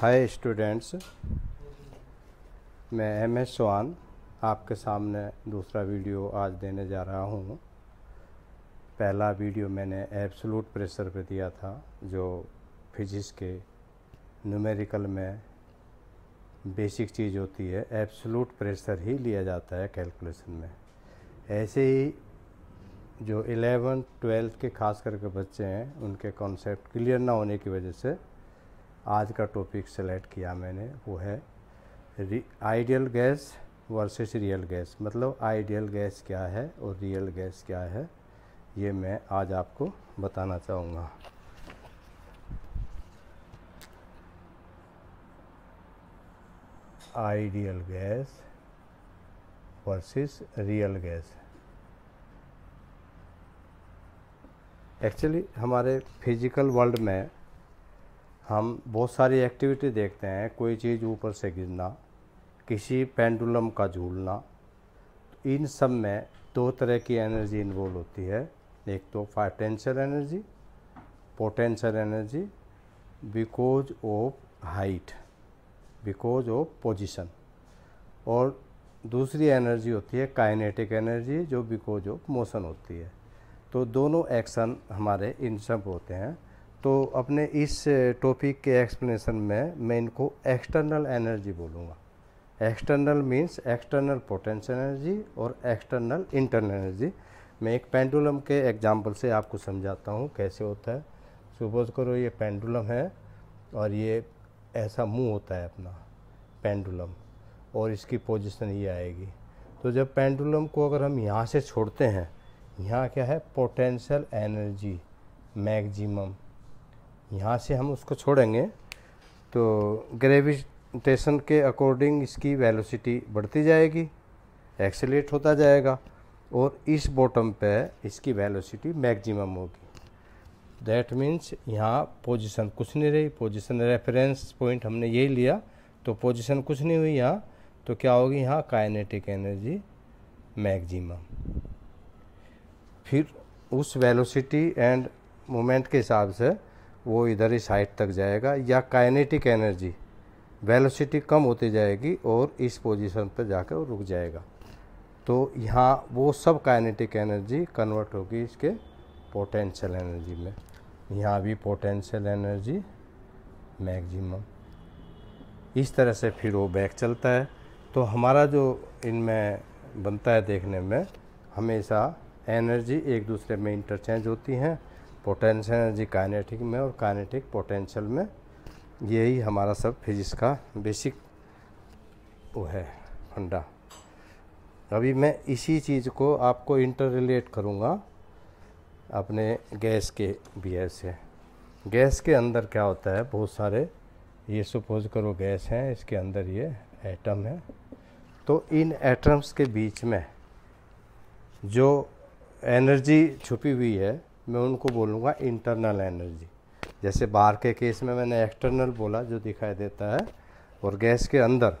हाय students मैं M S Sawan आपके सामने दूसरा वीडियो आज देने जा रहा हूँ पहला वीडियो मैंने एब्सोलूट प्रेशर पे दिया था जो फिजिक्स के न्यूमेरिकल में बेसिक चीज़ होती है एब्सोलूट प्रेशर ही लिया जाता है कैलकुलेशन में ऐसे ही जो एलेवन ट्वेल्थ के खास करके बच्चे हैं उनके कॉन्सेप्ट क्लियर ना होने की वजह से आज का टॉपिक सेलेक्ट किया मैंने वो है ideal gas versus real gas मतलब आइडियल गैस क्या है और रियल गैस क्या है ये मैं आज आपको बताना चाहूँगा ideal gas versus real gas actually हमारे फिजिकल वर्ल्ड में हम बहुत सारी एक्टिविटी देखते हैं कोई चीज़ ऊपर से गिरना किसी पेंडुलम का झूलना तो इन सब में दो तरह की एनर्जी इन्वॉल्व होती है एक तो potential energy potential energy because of height because of position और दूसरी एनर्जी होती है काइनेटिक एनर्जी जो बिकॉज ऑफ मोशन होती है तो दोनों एक्शन हमारे इन सब होते हैं तो अपने इस टॉपिक के एक्सप्लेनेशन में मैं इनको एक्सटर्नल एनर्जी बोलूँगा external means external potential energy और एक्सटर्नल इंटरनल एनर्जी मैं एक पेंडुलम के एग्जाम्पल से आपको समझाता हूँ कैसे होता है सपोज करो ये पेंडुलम है और ये ऐसा मुंह होता है अपना पेंडुलम और इसकी पोजीशन ये आएगी तो जब पेंडुलम को अगर हम यहाँ से छोड़ते हैं यहाँ क्या है पोटेंशियल एनर्जी मैगजिम यहाँ से हम उसको छोड़ेंगे तो ग्रेविटेशन के अकॉर्डिंग इसकी वेलोसिटी बढ़ती जाएगी एक्सेलेट होता जाएगा और इस बॉटम पे इसकी वेलोसिटी मैक्सिमम होगी दैट मीन्स यहाँ पोजीशन कुछ नहीं रही पोजीशन रेफरेंस पॉइंट हमने यही लिया तो पोजीशन कुछ नहीं हुई यहाँ तो क्या होगी यहाँ काइनेटिक एनर्जी मैक्सिमम फिर उस वेलोसिटी एंड मोमेंट के हिसाब से वो इधर इस हाइट तक जाएगा या काइनेटिक एनर्जी वेलोसिटी कम होती जाएगी और इस पोजीशन पर जाकर वो रुक जाएगा तो यहाँ वो सब काइनेटिक एनर्जी कन्वर्ट होगी इसके पोटेंशियल एनर्जी में यहाँ भी पोटेंशियल एनर्जी मैक्सिमम इस तरह से फिर वो बैक चलता है तो हमारा जो इनमें बनता है देखने में हमेशा एनर्जी एक दूसरे में इंटरचेंज होती हैं पोटेंशियल एनर्जी काइनेटिक में और काइनेटिक पोटेंशियल में यही हमारा सब फिजिक्स का बेसिक वो है फंडा अभी मैं इसी चीज़ को आपको इंटर रिलेट करूँगा अपने गैस के बिहेव से गैस के अंदर क्या होता है बहुत सारे ये सपोज करो गैस हैं इसके अंदर ये एटम है तो इन एटम्स के बीच में जो एनर्जी छुपी हुई है मैं उनको बोलूँगा इंटरनल एनर्जी जैसे बाहर के केस में मैंने एक्सटर्नल बोला जो दिखाई देता है और गैस के अंदर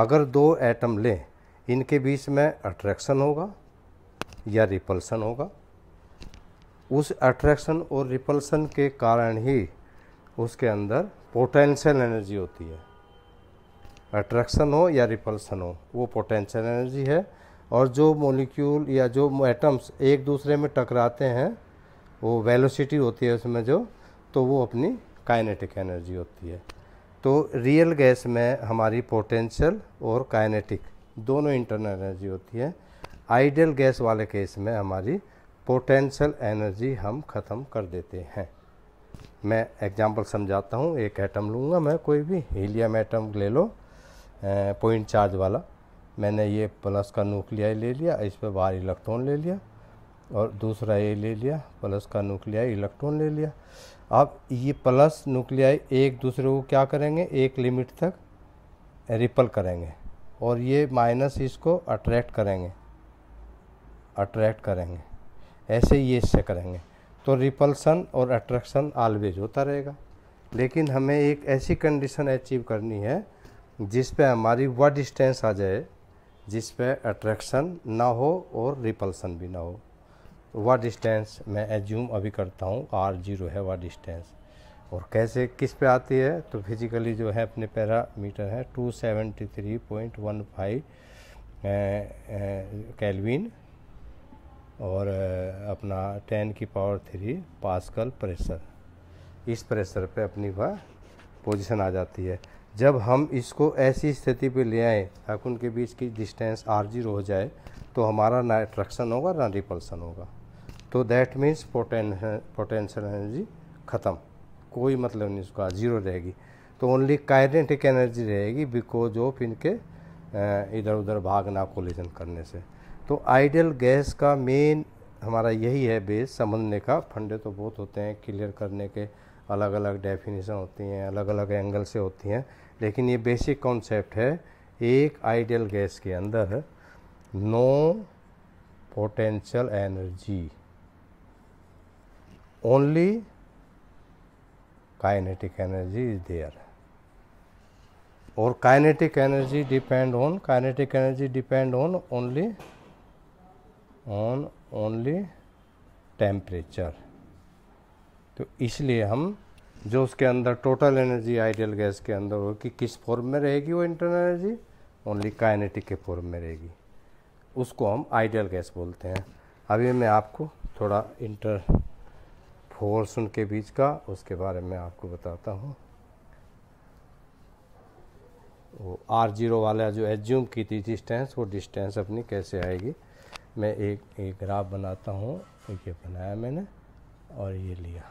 अगर दो एटम लें इनके बीच में अट्रैक्शन होगा या रिपल्सन होगा उस अट्रैक्शन और रिपल्सन के कारण ही उसके अंदर पोटेंशियल एनर्जी होती है अट्रैक्शन हो या रिपल्सन हो वो पोटेंशियल एनर्जी है और जो मॉलिक्यूल या जो एटम्स एक दूसरे में टकराते हैं वो वेलोसिटी होती है उसमें जो तो वो अपनी काइनेटिक एनर्जी होती है तो रियल गैस में हमारी पोटेंशियल और काइनेटिक दोनों इंटरनल एनर्जी होती है आइडियल गैस वाले केस में हमारी पोटेंशियल एनर्जी हम ख़त्म कर देते हैं मैं एग्जांपल समझाता हूँ एक एटम लूँगा मैं कोई भी हीलियम एटम ले लो पॉइंट चार्ज वाला मैंने ये प्लस का न्यूक्लियाई ले लिया इस पर बाहर इलेक्ट्रॉन ले लिया और दूसरा ये ले लिया प्लस का न्यूक्लियाई इलेक्ट्रॉन ले लिया अब ये प्लस न्यूक्लियाई एक दूसरे को क्या करेंगे एक लिमिट तक रिपल करेंगे और ये माइनस इसको अट्रैक्ट करेंगे अट्रैक्ट करेंगे ऐसे ये इससे करेंगे तो रिपल्सन और अट्रैक्शन ऑलवेज होता रहेगा लेकिन हमें एक ऐसी कंडीशन अचीव करनी है जिस पे हमारी वह डिस्टेंस आ जाए जिस पे अट्रैक्शन ना हो और रिपल्सन भी ना हो वह डिस्टेंस मैं एज्यूम अभी करता हूँ आर जीरो है वह डिस्टेंस और कैसे किस पे आती है तो फिजिकली जो है अपने पैरामीटर है 273.15 कैलविन और अपना 10 की पावर थ्री पास्कल प्रेशर इस प्रेशर पे अपनी वह पोजीशन आ जाती है जब हम इसको ऐसी स्थिति पे ले आए ताकि उनके बीच की डिस्टेंस आर जीरो हो जाए तो हमारा ना अट्रैक्शन होगा ना रिपल्सन होगा तो दैट मीन्स पोटें पोटेंशियल एनर्जी ख़त्म कोई मतलब नहीं उसका ज़ीरो रहेगी तो ओनली काइनेटिक एनर्जी रहेगी बिकॉज ऑफ इनके इधर उधर भागना कोलिजन करने से तो आइडियल गैस का मेन हमारा यही है बेस समझने का फंडे तो बहुत होते हैं क्लियर करने के अलग अलग डेफिनेशन होती हैं अलग अलग एंगल से होती हैं लेकिन ये बेसिक कॉन्सेप्ट है एक आइडियल गैस के अंदर no potential energy only kinetic energy is there or kinetic energy depend on kinetic energy depend on only on only temperature तो इसलिए हम जो उसके अंदर टोटल एनर्जी आइडियल गैस के अंदर होगी किस फॉर्म में रहेगी वो इंटरनल एनर्जी ओनली काइनेटिक के फॉर्म में रहेगी उसको हम आइडियल गैस बोलते हैं अभी मैं आपको थोड़ा इंटर होर्स के बीच का उसके बारे में आपको बताता हूँ वो आर जीरो वाला जो एज्यूम की थी डिस्टेंस वो डिस्टेंस अपनी कैसे आएगी मैं एक एक ग्राफ बनाता हूँ ये बनाया मैंने और ये लिया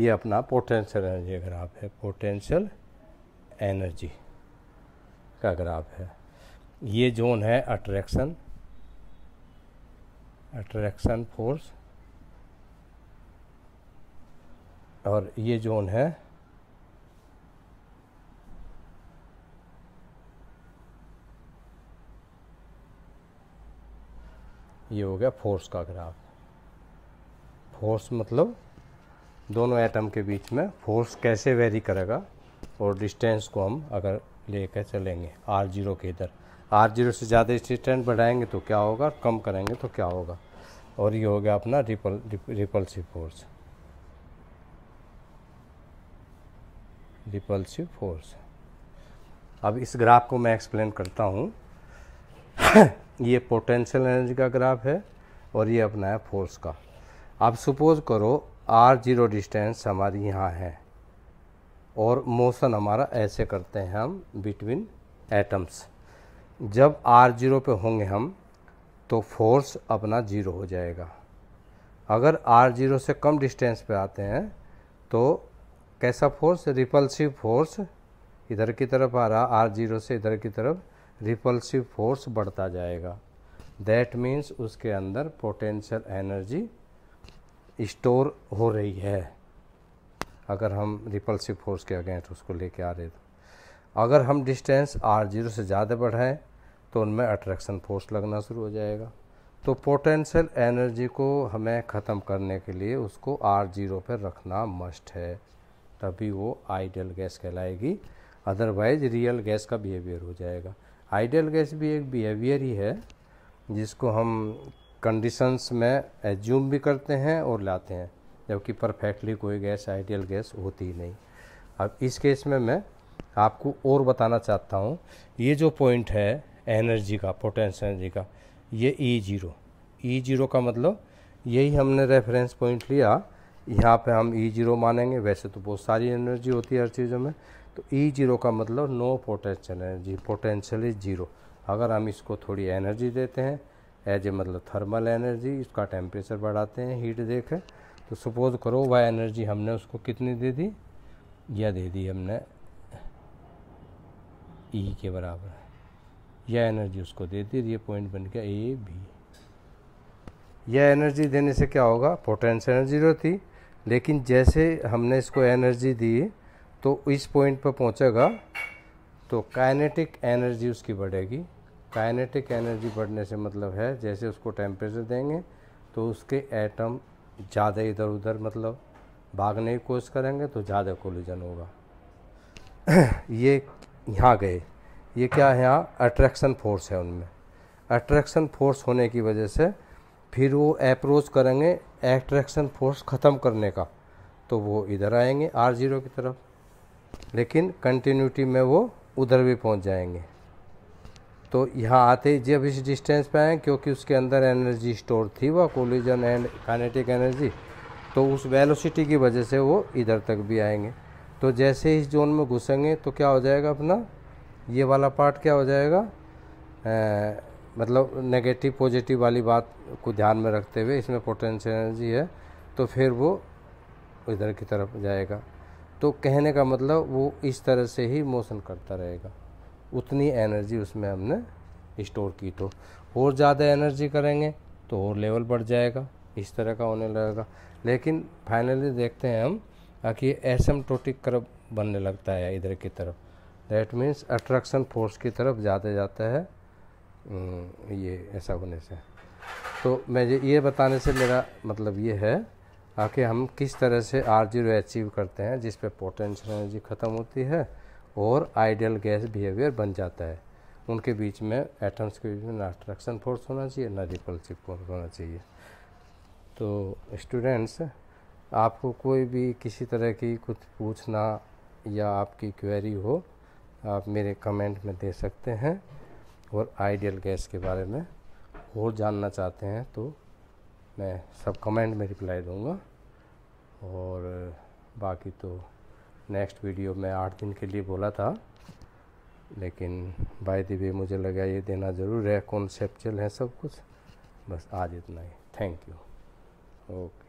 ये अपना पोटेंशियल एनर्जी ग्राफ है पोटेंशियल एनर्जी का ग्राफ है ये जोन है अट्रैक्शन अट्रैक्शन फोर्स और ये जोन है ये हो गया फोर्स का ग्राफ फोर्स मतलब दोनों एटम के बीच में फोर्स कैसे वेरी करेगा और डिस्टेंस को हम अगर लेकर चलेंगे आर जीरो के इधर आर जीरो से ज़्यादा स्टेंट बढ़ाएंगे तो क्या होगा कम करेंगे तो क्या होगा और ये हो गया अपना रिपल रिपल्सिव फोर्स रिपल्सिव फोर्स अब इस ग्राफ को मैं एक्सप्लेन करता हूँ ये पोटेंशियल एनर्जी का ग्राफ है और ये अपना है फोर्स का अब सपोज़ करो आर जीरो डिस्टेंस हमारी यहाँ है और मोशन हमारा ऐसे करते हैं हम बिटवीन एटम्स जब आर जीरो पे होंगे हम तो फोर्स अपना जीरो हो जाएगा अगर आर जीरो से कम डिस्टेंस पे आते हैं तो कैसा फोर्स रिपल्सिव फोर्स इधर की तरफ आ रहा आर जीरो से इधर की तरफ रिपल्सिव फोर्स बढ़ता जाएगा दैट मीन्स उसके अंदर पोटेंशियल एनर्जी स्टोर हो रही है अगर हम रिपल्सिव फोर्स के अगेंस्ट उसको लेके आ रहे तो अगर हम डिस्टेंस आर जीरो से ज़्यादा बढ़ाएं तो उनमें अट्रैक्शन फोर्स लगना शुरू हो जाएगा तो पोटेंशियल एनर्जी को हमें ख़त्म करने के लिए उसको आर जीरो पर रखना मस्ट है तभी वो आइडियल गैस कहलाएगी अदरवाइज रियल गैस का बिहेवियर हो जाएगा आइडियल गैस भी एक बिहेवियर ही है जिसको हम कंडीशंस में एज्यूम भी करते हैं और लाते हैं जबकि परफेक्टली कोई गैस आइडियल गैस होती ही नहीं अब इस केस में मैं आपको और बताना चाहता हूँ ये जो पॉइंट है एनर्जी का पोटेंशियल एनर्जी का ये ई जीरो ई जीरो का मतलब यही हमने रेफरेंस पॉइंट लिया यहाँ पे हम ई e जीरो मानेंगे वैसे तो बहुत सारी एनर्जी होती है हर चीज़ों में तो ई e जीरो का मतलब no potential energy potential is zero अगर हम इसको थोड़ी एनर्जी देते हैं एज ए मतलब थर्मल एनर्जी इसका टेम्परेचर बढ़ाते हैं हीट देकर तो सपोज़ करो वह एनर्जी हमने उसको कितनी दे दी या दे दी हमने ई e के बराबर यह एनर्जी उसको दे दी ये पॉइंट बन गया ए बी यह एनर्जी देने से क्या होगा पोटेंशियल एनर्जी जीरो थी लेकिन जैसे हमने इसको एनर्जी दी तो इस पॉइंट पर पहुंचेगा तो काइनेटिक एनर्जी उसकी बढ़ेगी काइनेटिक एनर्जी बढ़ने से मतलब है जैसे उसको टेम्परेचर देंगे तो उसके एटम ज़्यादा इधर उधर मतलब भागने की कोशिश करेंगे तो ज़्यादा कोलिजन होगा ये यहाँ गए ये क्या है यहाँ अट्रैक्शन फोर्स है उनमें अट्रैक्शन फोर्स होने की वजह से फिर वो अप्रोच करेंगे एट्रैक्शन फोर्स ख़त्म करने का तो वो इधर आएंगे आर जीरो की तरफ लेकिन कंटिन्यूटी में वो उधर भी पहुंच जाएंगे तो यहाँ आते ही जब इस डिस्टेंस पे आए क्योंकि उसके अंदर एनर्जी स्टोर थी वह कोलिजन एंड काइनेटिक एनर्जी तो उस वेलोसिटी की वजह से वो इधर तक भी आएंगे तो जैसे इस जोन में घुसेंगे तो क्या हो जाएगा अपना ये वाला पार्ट क्या हो जाएगा आ, मतलब नेगेटिव पॉजिटिव वाली बात को ध्यान में रखते हुए इसमें पोटेंशियल एनर्जी है तो फिर वो इधर की तरफ जाएगा तो कहने का मतलब वो इस तरह से ही मोशन करता रहेगा उतनी एनर्जी उसमें हमने स्टोर की तो और ज़्यादा एनर्जी करेंगे तो और लेवल बढ़ जाएगा इस तरह का होने लगेगा लेकिन फाइनली देखते हैं हम कि टोटिक क्रब बनने लगता है इधर की तरफ दैट मीन्स अट्रैक्शन फोर्स की तरफ जाते जाता है ये ऐसा होने से तो मैं ये बताने से मेरा मतलब ये है कि हम किस तरह से आर जीरो अचीव करते हैं जिस पे पोटेंशियल एनर्जी ख़त्म होती है और आइडियल गैस बिहेवियर बन जाता है उनके बीच में एटम्स के बीच में ना अट्रैक्शन फोर्स होना चाहिए ना रिपल्सिव फोर्स होना चाहिए तो स्टूडेंट्स आपको कोई भी किसी तरह की कुछ पूछना या आपकी क्वेरी हो आप मेरे कमेंट में दे सकते हैं और आइडियल गैस के बारे में और जानना चाहते हैं तो मैं सब कमेंट में रिप्लाई दूंगा और बाकी तो नेक्स्ट वीडियो मैं आठ दिन के लिए बोला था लेकिन बाय दी वे मुझे लगा ये देना ज़रूर है कॉन्सेप्चुअल है सब कुछ बस आज इतना ही थैंक यू ओके